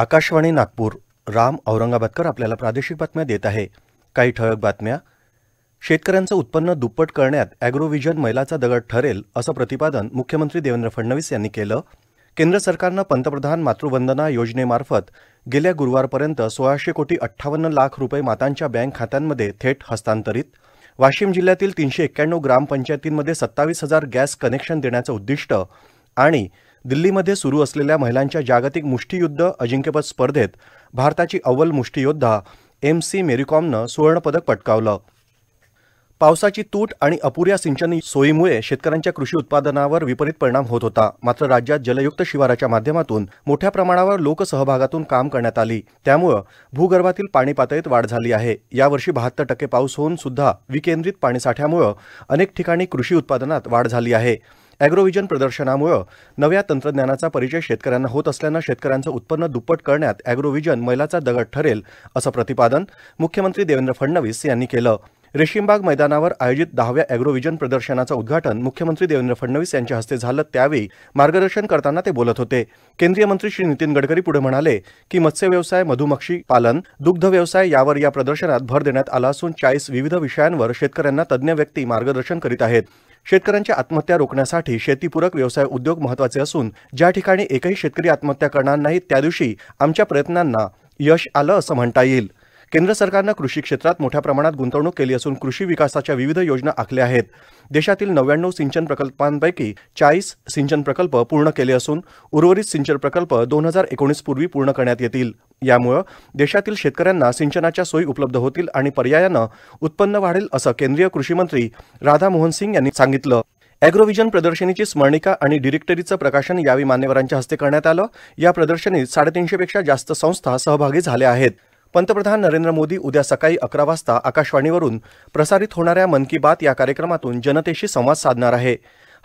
आकाशवाणी नागपूर राम औरंगाबादकर आपल्याला प्रादेशिक बातम्या देत आहे काही ठळक बातम्या शेतकऱ्यांचं उत्पन्न दुप्पट करण्यात अॅग्रोव्हिजन मैलाचा दगड ठरेल असं प्रतिपादन मुख्यमंत्री देवेंद्र फडणवीस यांनी केलं केंद्र सरकारनं पंतप्रधान मातृवंदना योजनेमार्फत गेल्या गुरुवारपर्यंत सोळाशे कोटी अठ्ठावन्न लाख रुपये मातांच्या बँक खात्यांमध्ये थेट हस्तांतरित वाशिम जिल्ह्यातील तीनशे एक्क्याण्णव ग्रामपंचायतींमध्ये सत्तावीस हजार गॅस कनेक्शन देण्याचं उद्दिष्ट आणि दिल्लीमध्ये सुरू असलेल्या महिलांच्या जागतिक मुष्टीयुद्ध अजिंक्यपद स्पर्धेत भारताची अव्वल मुष्टीयोद्धा एम सी मेरीकॉमनं सुवर्णपदक पटकावलं पावसाची तूट आणि अपुऱ्या सिंचन सोयीमुळे शेतकऱ्यांच्या कृषी उत्पादनावर विपरीत परिणाम होत होता मात्र राज्यात जलयुक्त शिवाराच्या माध्यमातून मोठ्या प्रमाणावर लोकसहभागातून काम करण्यात आली त्यामुळं भूगर्भातील पाणी पातळीत वाढ झाली आहे यावर्षी बहात्तर टक्के पाऊस होऊन सुद्धा विकेंद्रित पाणीसाठ्यामुळं अनेक ठिकाणी कृषी उत्पादनात वाढ झाली आहे अॅग्रोव्हिजन प्रदर्शनामुळं नव्या तंत्रज्ञानाचा परिचय शेतकऱ्यांना होत असल्यानं शेतकऱ्यांचं उत्पन्न दुप्पट करण्यात अॅग्रोव्हिजन मैलाचा दगड ठरेल असं प्रतिपादन मुख्यमंत्री देवेंद्र फडणवीस यांनी केलं रेशीमबाग मैदानावर आयोजित दहाव्या अॅग्रोव्हिजन प्रदर्शनाचं उद्घाटन मुख्यमंत्री देवेंद्र फडणवीस यांच्या हस्ते झालं त्यावेळी मार्गदर्शन करताना ते बोलत होते केंद्रीय मंत्री श्री नितीन गडकरी पुढे म्हणाले की मत्स्य व्यवसाय मधुमक्षी पालन दुग्ध व्यवसाय यावर या प्रदर्शनात भर देण्यात आला असून चाळीस विविध विषयांवर शेतकऱ्यांना तज्ज्ञ व्यक्ती मार्गदर्शन करीत आहेत शेतकऱ्यांच्या आत्महत्या रोखण्यासाठी शेतीपूरक व्यवसाय उद्योग महत्वाचे असून ज्या ठिकाणी एकही शेतकरी आत्महत्या करणार नाही त्या दिवशी आमच्या प्रयत्नांना यश आलं असं म्हणता येईल केंद्र सरकारनं कृषी क्षेत्रात मोठ्या प्रमाणात गुंतवणूक केली असून कृषी विकासाच्या विविध योजना आखल्या आहेत देशातील नव्याण्णव सिंचन प्रकल्पांपैकी चाळीस सिंचन प्रकल्प पूर्ण केले असून उर्वरित सिंचन प्रकल्प दोन हजार एकोणीस पूर्वी पूर्ण करण्यात येतील यामुळं देशातील शेतकऱ्यांना सिंचनाच्या सोयी उपलब्ध होतील आणि पर्यायानं उत्पन्न वाढेल असं केंद्रीय कृषीमंत्री राधामोहन सिंग यांनी सांगितलं अॅग्रोव्हिजन प्रदर्शनीची स्मरणिका आणि डिरेक्टरीचं प्रकाशन यावेळी मान्यवरांच्या हस्ते करण्यात आलं या प्रदर्शनीत साडेतीनशेपेक्षा जास्त संस्था सहभागी झाल्या आहेत पंतप्रधान नरेंद्र मोदी उद्या सकाळी अकरा वाजता आकाशवाणीवरून प्रसारित होणाऱ्या मन की बात या कार्यक्रमातून जनतेशी संवाद साधणार आहे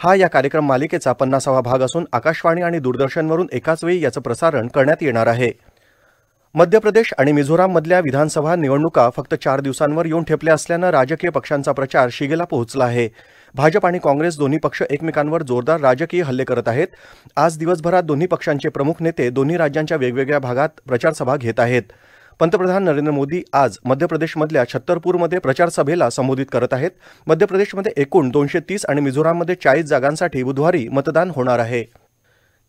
हा या कार्यक्रम मालिकेचा पन्नासावा भाग असून आकाशवाणी आणि दूरदर्शनवरून एकाच वेळी याचं प्रसारण करण्यात येणार आहे मध्य प्रदेश आणि मिझोराममधल्या विधानसभा निवडणुका फक्त चार दिवसांवर येऊन ठेपल्या असल्यानं राजकीय पक्षांचा प्रचार शिगेला पोहोचला आहे भाजप आणि काँग्रेस दोन्ही पक्ष एकमेकांवर जोरदार राजकीय हल्ले करत आहेत आज दिवसभरात दोन्ही पक्षांचे प्रमुख नेते दोन्ही राज्यांच्या वेगवेगळ्या भागात प्रचारसभा घेत आहेत पंतप्रधान नरेंद्र मोदी आज मध्य प्रदेशमधल्या छत्तरपूरमध्ये प्रचारसभेला संबोधित करत आहेत मध्य प्रदेशमध्ये एकूण दोनशे तीस आणि मिझोराममध्ये चाळीस जागांसाठी बुधवारी मतदान होणार आहे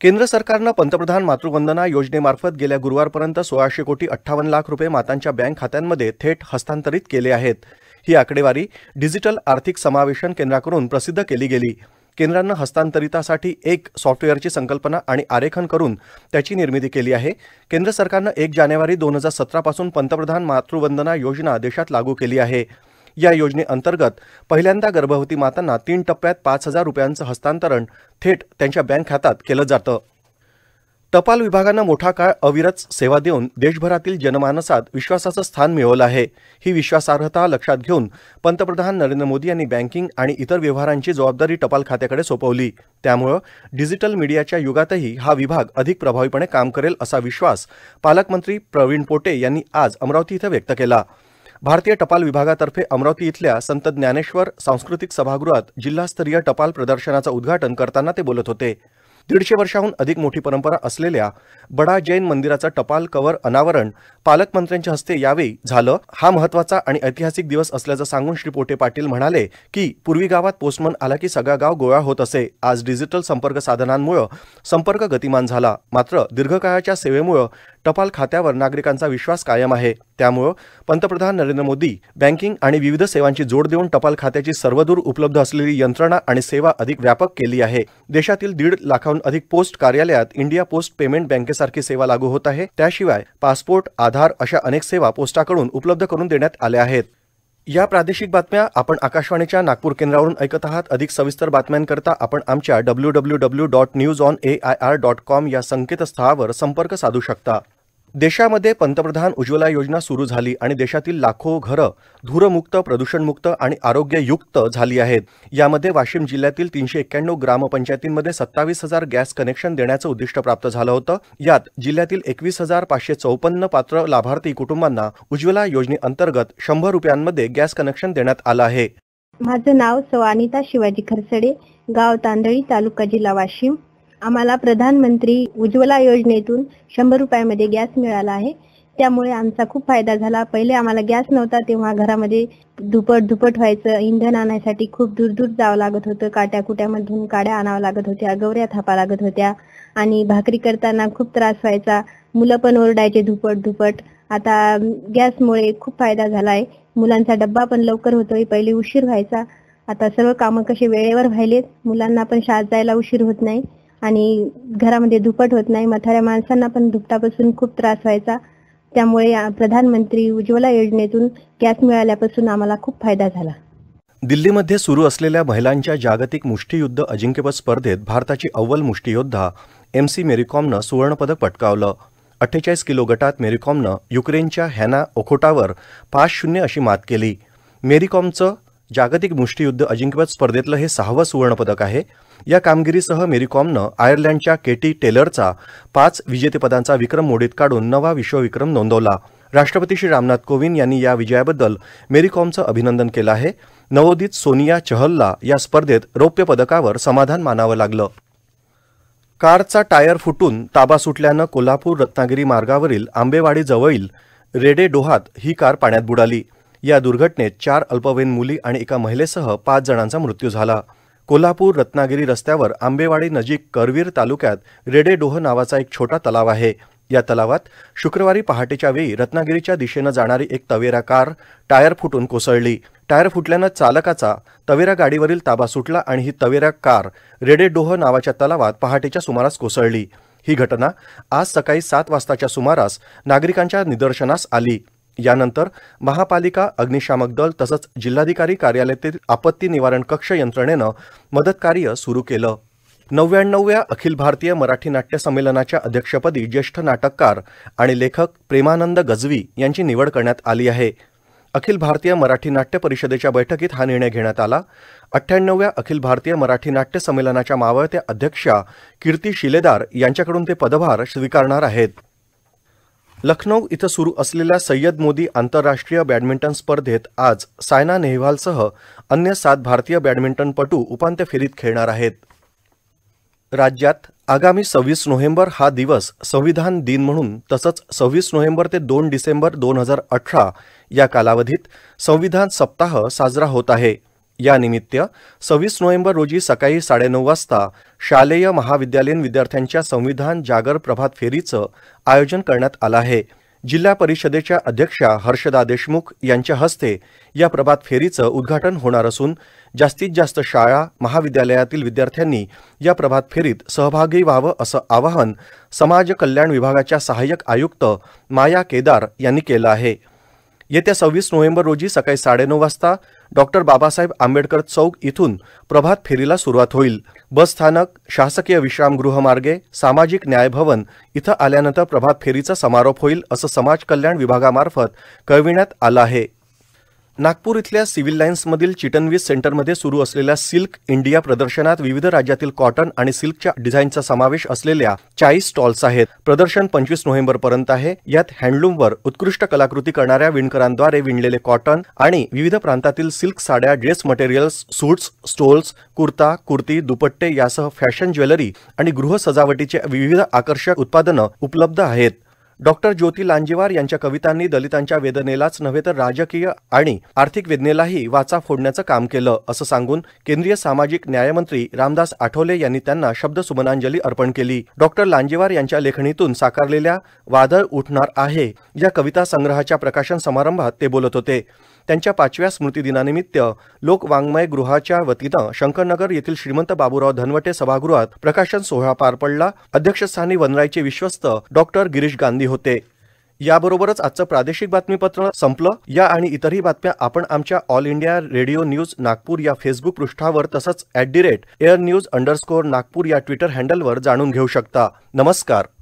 केंद्र सरकारनं पंतप्रधान मातृवंदना योजनेमार्फत गेल्या गुरुवारपर्यंत सोळाशे कोटी अठ्ठावन्न लाख रुपये मातांच्या बँक खात्यांमध्ये थेट हस्तांतरित केले आहेत ही आकडेवारी डिजिटल आर्थिक समावेशन केंद्राकडून प्रसिद्ध केली गेली केंद्रानं हस्तांतरितासाठी एक सॉफ्टवेअरची संकल्पना आणि आरेखन करून त्याची निर्मिती केली आहे केंद्र सरकारनं एक जानेवारी दोन हजार सतरापासून पंतप्रधान मातृवंदना योजना देशात लागू केली आहे या योजनेअंतर्गत पहिल्यांदा गर्भवती मातांना तीन टप्प्यात पाच हजार रुपयांचं हस्तांतरण थेट त्यांच्या बँक खात्यात केलं जातं टपाल विभागानं मोठा काळ अविरत सेवा देऊन देशभरातील जनमानसात विश्वासाचं स्थान मिळवलं आहे ही विश्वासार्हता लक्षात घेऊन पंतप्रधान नरेंद्र मोदी यांनी बँकिंग आणि इतर व्यवहारांची जबाबदारी टपाल खात्याकडे सोपवली त्यामुळं डिजिटल मीडियाच्या युगातही हा विभाग अधिक प्रभावीपणे काम करेल असा विश्वास पालकमंत्री प्रवीण पोटे यांनी आज अमरावती इथं व्यक्त केला भारतीय टपाल विभागातर्फे अमरावती इथल्या संत ज्ञानेश्वर सांस्कृतिक सभागृहात जिल्हास्तरीय टपाल प्रदर्शनाचं उद्घाटन करताना ते बोलत होते दीडशे वर्षाहून अधिक मोठी परंपरा असलेल्या बडा जैन मंदिराचं टपाल कवर अनावरण पालकमंत्र्यांच्या हस्ते यावेळी झालं हा महत्वाचा आणि ऐतिहासिक दिवस असल्याचं सांगून श्री पोटे पाटील म्हणाले की पूर्वी गावात पोस्टमन आला की सगळा गाव गोळा होत असे आज डिजिटल संपर्क साधनांमुळे संपर्क गतिमान झाला मात्र दीर्घकाळाच्या सेवेमुळं टपाल खात्यावर नागरिकांचा विश्वास कायम आहे त्यामुळं पंतप्रधान नरेंद्र मोदी बँकिंग आणि विविध सेवांची जोड देऊन टपाल खात्याची सर्वदूर उपलब्ध असलेली यंत्रणा आणि सेवा अधिक व्यापक केली आहे देशातील दीड लाखाहून अधिक पोस्ट कार्यालयात इंडिया पोस्ट पेमेंट बँकेसारखी सेवा लागू होत आहे त्याशिवाय पासपोर्ट आधार अशा अनेक सेवा पोस्टाकडून उपलब्ध करून देण्यात आल्या आहेत या प्रादेशिक बातम्या आपण आकाशवाणीच्या नागपूर केंद्रावरून ऐकत आहात अधिक सविस्तर बातम्यांकरता आपण आमच्या W W W dot news on A I R dot com या संकेतस्थळावर संपर्क साधू शकता देशामध्ये पंतप्रधान उज्ज्वला योजना सुरू झाली आणि देशातील लाखो घरं धूरमुक्त प्रदूषणमुक्त आणि आरोग्ययुक्त झाली आहेत यामध्ये वाशिम जिल्ह्यातील तीनशे एक्क्याण्णव ग्रामपंचायतींमध्ये सत्तावीस हजार गॅस कनेक्शन देण्याचं उद्दिष्ट प्राप्त झालं होतं यात जिल्ह्यातील एकवीस हजार पाचशे चौपन्न पात्र लाभार्थी कुटुंबांना उज्ज्वला योजनेअंतर्गत शंभर रुपयांमध्ये गॅस कनेक्शन देण्यात आलं आहे माझं नाव सवानिता शिवाजी खरसडे गाव तांदळी तालुका जिल्हा वाशिम आम्हाला प्रधानमंत्री उज्ज्वला योजनेतून शंभर रुपयामध्ये गॅस मिळाला आहे त्यामुळे आमचा खूप फायदा झाला पहिले आम्हाला गॅस नव्हता तेव्हा घरामध्ये धुपट धुपट व्हायचं इंधन आणण्यासाठी खूप दूर दूर जावं लागत होतं काट्या कुट्यामधून काड्या आणाव्या लागत होत्या गवऱ्या थापा लागत होत्या आणि भाकरी करताना खूप त्रास व्हायचा मुलं पण ओरडायचे धुपट धुपट आता गॅसमुळे खूप फायदा झाला आहे मुलांचा डब्बा पण लवकर होतोय पहिले उशीर व्हायचा आता सर्व कामं कसे वेळेवर व्हायलेत मुलांना पण शाळेत जायला उशीर होत नाही आणि घरामध्ये धुपट होत नाही म्हाताऱ्या माणसांना पण धुपटापासून खूप त्रास व्हायचा त्यामुळे प्रधानमंत्री उज्ज्वला योजनेतून गॅस मिळाल्यापासून आम्हाला खूप फायदा झाला दिल्लीमध्ये सुरू असलेल्या महिलांच्या जागतिक मुष्टीयुद्ध अजिंक्यपद स्पर्धेत भारताची अव्वल मुष्टीयोद्धा एम सी मेरीकॉमनं सुवर्णपदक पटकावलं अठ्ठेचाळीस किलो गटात मेरीकॉमनं युक्रेनच्या हॅना ओखोटावर पाच शून्य अशी मात केली मेरीकॉमचं जागतिक मुष्टीयुद्ध अजिंक्यपद स्पर्धेतलं हे सहावं सुवर्णपदक आहे या कामगिरीसह मेरीकॉमनं आयर्लंडच्या केटी टेलरचा पाच विजेतेपदांचा विक्रम मोडीत काढून नवा विश्वविक्रम नोंदवला राष्ट्रपती श्री रामनाथ कोविंद यांनी या विजयाबद्दल मेरीकॉमचं अभिनंदन केलं आहे नवोदित सोनिया चहलला या स्पर्धेत रौप्य पदकावर समाधान मानावं लागलं कारचा टायर फुटून ताबा सुटल्यानं कोल्हापूर रत्नागिरी मार्गावरील आंबेवाडीजवळील रेडे डोहात ही कार पाण्यात बुडाली या दुर्घटनेत चार अल्पवयीन मुली आणि एका महिलेसह पाच जणांचा मृत्यू झाला कोल्हापूर रत्नागिरी रस्त्यावर आंबेवाडी नजीक करवीर तालुक्यात रेडेडोह नावाचा एक छोटा तलाव आहे या तलावात शुक्रवारी पहाटेच्या वेळी रत्नागिरीच्या दिशेनं जाणारी एक तवेरा कार टायर फुटून कोसळली टायर फुटल्यानं चालकाचा तवेरा गाडीवरील ताबा सुटला आणि ही तवेरा कार रेडेडोह नावाच्या तलावात पहाटेच्या सुमारास कोसळली ही घटना आज सकाळी सात वाजताच्या सुमारास नागरिकांच्या निदर्शनास आली यानंतर महापालिका अग्निशामक दल तसंच जिल्हाधिकारी कार्यालयातील आपत्ती निवारण कक्ष यंत्रणेनं मदतकार्य सुरू केलं नव्याण्णवव्या अखिल भारतीय मराठी नाट्य संमेलनाच्या अध्यक्षपदी ज्येष्ठ नाटककार आणि लेखक प्रेमानंद गजवी यांची निवड करण्यात आली आहे अखिल भारतीय मराठी नाट्य परिषदेच्या बैठकीत हा निर्णय घेण्यात आला अठ्ठ्याण्णवव्या अखिल भारतीय मराठी नाट्य संमेलनाच्या मावळत्या अध्यक्षा कीर्ती शिलेदार यांच्याकडून ते पदभार स्वीकारणार आहेत लखनौ इथं सुरू असलेल्या सय्यद मोदी आंतरराष्ट्रीय बॅडमिंटन स्पर्धेत आज सायना नेहवालसह अन्य सात भारतीय बॅडमिंटनपटू उपांत्य फेरीत खेळणार आहेत राज्यात आगामी सव्वीस नोव्हेंबर हा दिवस संविधान दिन म्हणून तसंच सव्वीस नोव्हेंबर ते दोन डिसेंबर दोन हजार अठरा या कालावधीत संविधान सप्ताह साजरा होत आहे यानिमित्त सव्वीस नोव्हेंबर रोजी सकाळी साडेनऊ वाजता शालेय महाविद्यालयीन विद्यार्थ्यांच्या संविधान जागर प्रभात फेरीचं आयोजन करण्यात आलं आहे जिल्हा परिषदेच्या अध्यक्षा हर्षदा देशमुख यांच्या हस्ते या प्रभात फेरीचं उद्घाटन होणार असून जास्तीत जास्त शाळा महाविद्यालयातील विद्यार्थ्यांनी या प्रभात फेरीत सहभागी व्हावं असं आवाहन समाज कल्याण विभागाच्या सहाय्यक आयुक्त माया केदार यांनी केलं आहे येत्या सव्वीस नोव्हेंबर रोजी सकाळी साडेनऊ वाजता डॉक्टर बाबासाहेब आंबेडकर चौक इथून प्रभात फेरीला सुरुवात होईल बसस्थानक शासकीय विश्रामगृह मार्गे सामाजिक न्याय भवन इथं आल्यानंतर प्रभात फेरीचा समारोप होईल असं समाज कल्याण विभागामार्फत कळविण्यात आलं आहे नागपूर इथल्या सिव्हिल लाइन्समधील चिटणवीस सेंटरमध्ये सुरू असलेल्या सिल्क इंडिया प्रदर्शनात विविध राज्यातील कॉटन आणि सिल्कच्या डिझाईनचा समावेश असलेल्या चाळीस स्टॉल्स आहेत प्रदर्शन पंचवीस नोव्हेंबरपर्यंत आहे यात हँडलूमवर उत्कृष्ट कलाकृती करणाऱ्या विणकरांद्वारे विणलेले कॉटन आणि विविध प्रांतातील सिल्क साड्या dress materials suits stoles kurta kurti दुपट्टे यासह फॅशन ज्वेलरी आणि गृह सजावटीचे विविध आकर्षक उत्पादनं उपलब्ध आहेत डॉक्टर ज्योती लांजेवार यांच्या कवितांनी दलितांच्या वेदनेलाच नव्हे तर राजकीय आणि आर्थिक वेदनेलाही वाचा फोडण्याचं काम केलं असं सांगून केंद्रीय सामाजिक न्यायमंत्री रामदास आठवले यांनी त्यांना शब्दसुमनांजली अर्पण केली डॉक्टर लांजेवार यांच्या लेखणीतून साकारलेल्या वादळ उठणार आहे या कविता संग्रहाच्या प्रकाशन समारंभात ते बोलत होते त्यांच्या पाचव्या स्मृतिदिनानिमित्त लोकवाङ्मय गृहाच्या वतीनं शंकरनगर येथील श्रीमंत बाबूराव धनवटे सभागृहात प्रकाशन सोहळा पार पडला अध्यक्षस्थानी वनराईचे विश्वस्त डॉक्टर गिरीश गांधी होते याबरोबरच आजचं प्रादेशिक बातमीपत्र संपलं या आणि इतरही बातम्या आपण आमच्या All India Radio News Nagpur या फेसबुक पृष्ठावर तसंच at the rate air news underscore Nagpur या ट्विटर हँडलवर जाणून घेऊ शकता नमस्कार